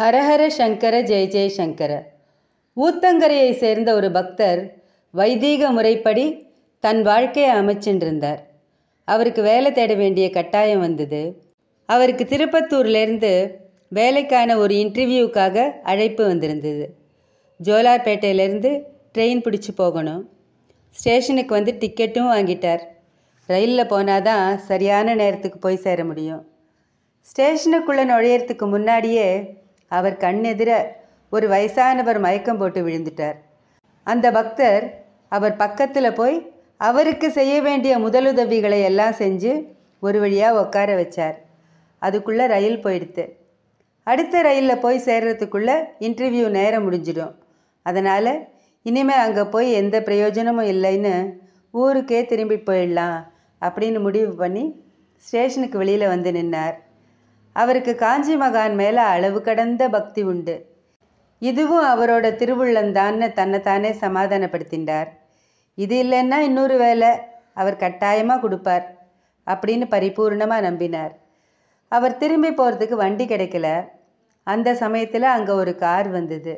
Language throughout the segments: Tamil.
ஹரஹர சங்கர ஜெய ஜெயசங்கர ஊத்தங்கரையை சேர்ந்த ஒரு பக்தர் வைதீக முறைப்படி தன் வாழ்க்கையை அமைச்சின்றிருந்தார் அவருக்கு வேலை தேட வேண்டிய கட்டாயம் வந்தது அவருக்கு திருப்பத்தூர்லேருந்து வேலைக்கான ஒரு இன்டர்வியூக்காக அழைப்பு வந்திருந்தது ஜோலார்பேட்டையிலேருந்து ட்ரெயின் பிடிச்சி போகணும் ஸ்டேஷனுக்கு வந்து டிக்கெட்டும் வாங்கிட்டார் ரயிலில் போனால் தான் சரியான நேரத்துக்கு போய் சேர முடியும் ஸ்டேஷனுக்குள்ளே நுழையிறதுக்கு முன்னாடியே அவர் கண்ணெதிர ஒரு வயசானவர் மயக்கம் போட்டு விழுந்துட்டார் அந்த பக்தர் அவர் பக்கத்தில் போய் அவருக்கு செய்ய வேண்டிய முதலுதவிகளை எல்லாம் செஞ்சு ஒரு வழியாக உட்கார வச்சார் அதுக்குள்ளே ரயில் போயிடுத்து அடுத்த ரயிலில் போய் சேர்கிறதுக்குள்ளே இன்டர்வியூ நேரம் முடிஞ்சிடும் அதனால் இனிமேல் அங்கே போய் எந்த பிரயோஜனமும் இல்லைன்னு ஊருக்கே திரும்பி போயிடலாம் அப்படின்னு முடிவு பண்ணி ஸ்டேஷனுக்கு வெளியில் வந்து நின்னார் அவருக்கு காஞ்சி மகான் மேலே அளவு கடந்த பக்தி உண்டு இதுவும் அவரோட திருவுள்ளந்தான்னு தன்னைத்தானே சமாதானப்படுத்தின்றார் இது இல்லைன்னா இன்னொரு வேலை அவர் கட்டாயமாக கொடுப்பார் அப்படின்னு பரிபூர்ணமாக நம்பினார் அவர் திரும்பி போகிறதுக்கு வண்டி கிடைக்கல அந்த சமயத்தில் அங்கே ஒரு கார் வந்தது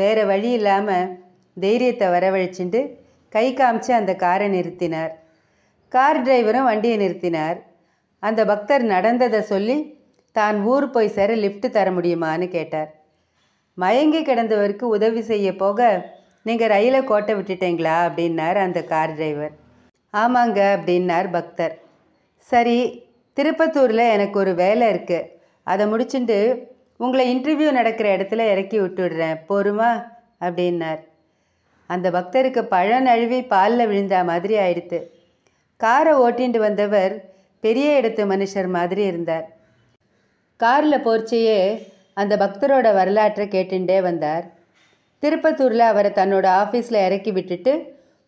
வேறு வழி இல்லாமல் தைரியத்தை வரவழைச்சிட்டு கை காமிச்சு அந்த காரை நிறுத்தினார் கார் டிரைவரும் வண்டியை நிறுத்தினார் அந்த பக்தர் நடந்ததை சொல்லி தான் ஊர் போய் சேர லிஃப்ட் தர முடியுமான்னு கேட்டார் மயங்கி கிடந்தவருக்கு உதவி செய்ய போக நீங்கள் ரயிலை கோட்டை விட்டுட்டீங்களா அப்படின்னார் அந்த கார் டிரைவர் ஆமாங்க அப்படின்னார் பக்தர் சரி திருப்பத்தூரில் எனக்கு ஒரு வேலை இருக்குது அதை முடிச்சுட்டு உங்களை இன்டர்வியூ நடக்கிற இடத்துல இறக்கி விட்டுடுறேன் போருமா அப்படின்னார் அந்த பக்தருக்கு பழம் நழுவி பாலில் விழுந்த மாதிரி ஆயிடுத்து காரை ஓட்டின்ட்டு வந்தவர் பெரிய இடத்து மனுஷர் மாதிரி இருந்தார் காரில் போர்ச்சையே அந்த பக்தரோட வரலாற்றை கேட்டுட்டே வந்தார் திருப்பத்தூரில் அவரை தன்னோட ஆஃபீஸில் இறக்கி விட்டுட்டு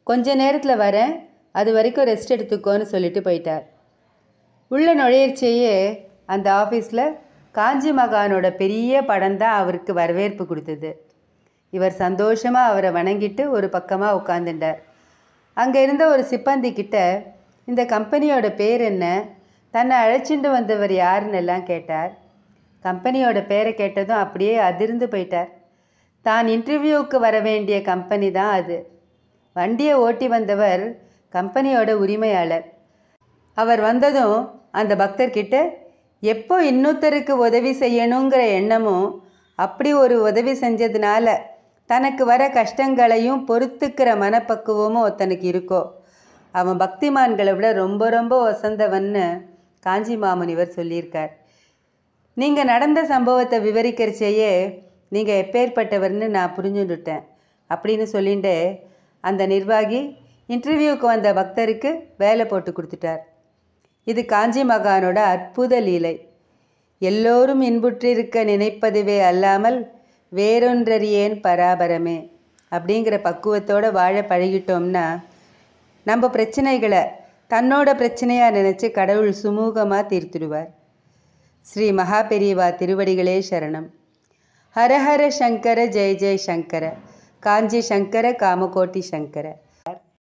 கொஞ்ச நேரத்தில் வரேன் அது வரைக்கும் ரெஸ்ட் எடுத்துக்கோன்னு சொல்லிட்டு போயிட்டார் உள்ளே நுழையிறச்சேயே அந்த ஆஃபீஸில் காஞ்சி மகானோட பெரிய படம் தான் அவருக்கு வரவேற்பு கொடுத்தது இவர் சந்தோஷமாக அவரை வணங்கிட்டு ஒரு பக்கமாக உட்காந்துட்டார் அங்கே இருந்த ஒரு சிப்பந்தி கிட்ட இந்த கம்பெனியோட பேர் என்ன தன்னை அழைச்சிட்டு வந்தவர் யாருன்னு எல்லாம் கேட்டார் கம்பெனியோட பேரை கேட்டதும் அப்படியே அதிர்ந்து போயிட்டார் தான் இன்டர்வியூவுக்கு வர வேண்டிய கம்பெனி தான் அது வண்டியை ஓட்டி வந்தவர் கம்பெனியோட உரிமையாளர் அவர் வந்ததும் அந்த பக்தர்கிட்ட எப்போ இன்னொருத்தருக்கு உதவி செய்யணுங்கிற எண்ணமும் அப்படி ஒரு உதவி செஞ்சதுனால தனக்கு வர கஷ்டங்களையும் பொறுத்துக்கிற மனப்பக்குவமும் ஒருத்தனுக்கு இருக்கோ அவன் பக்திமான்களை விட ரொம்ப ரொம்ப வசந்தவன்னு காஞ்சி மாமுனிவர் சொல்லியிருக்கார் நீங்கள் நடந்த சம்பவத்தை விவரிக்கிறச்சேயே நீங்கள் எப்பேற்பட்டவர்னு நான் புரிஞ்சுட்டேன் அப்படின்னு சொல்லிட்டு அந்த நிர்வாகி இன்டர்வியூக்கு வந்த பக்தருக்கு வேலை போட்டு கொடுத்துட்டார் இது காஞ்சி மகானோட அற்புத லீலை எல்லோரும் இன்புற்றிருக்க நினைப்பதுவே அல்லாமல் வேறொன்றறியேன் பராபரமே அப்படிங்கிற பக்குவத்தோடு வாழ பழகிட்டோம்னா நம்ம பிரச்சனைகளை தன்னோட பிரச்சனையாக நினச்சி கடவுள் சுமூகமாக தீர்த்துடுவார் ஸ்ரீ மகா பெரியவா திருவடிகளே சரணம் ஹரஹர சங்கர ஜெய ஜெய சங்கர காஞ்சி சங்கர காமகோட்டி சங்கர